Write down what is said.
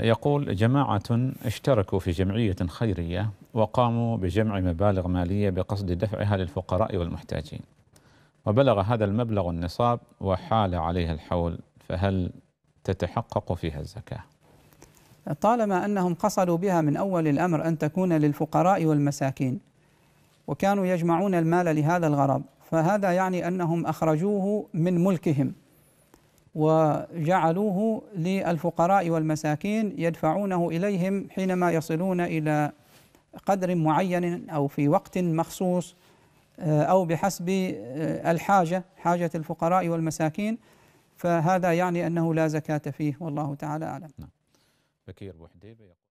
يقول جماعة اشتركوا في جمعية خيرية وقاموا بجمع مبالغ مالية بقصد دفعها للفقراء والمحتاجين وبلغ هذا المبلغ النصاب وحال عليها الحول فهل تتحقق فيها الزكاة؟ طالما أنهم قصدوا بها من أول الأمر أن تكون للفقراء والمساكين وكانوا يجمعون المال لهذا الغرض فهذا يعني أنهم أخرجوه من ملكهم وجعلوه للفقراء والمساكين يدفعونه إليهم حينما يصلون إلى قدر معين أو في وقت مخصوص آه، أو بحسب آه، الحاجة حاجة الفقراء والمساكين فهذا يعني أنه لا زكاة فيه والله تعالى أعلم نعم. بكير بوحديبة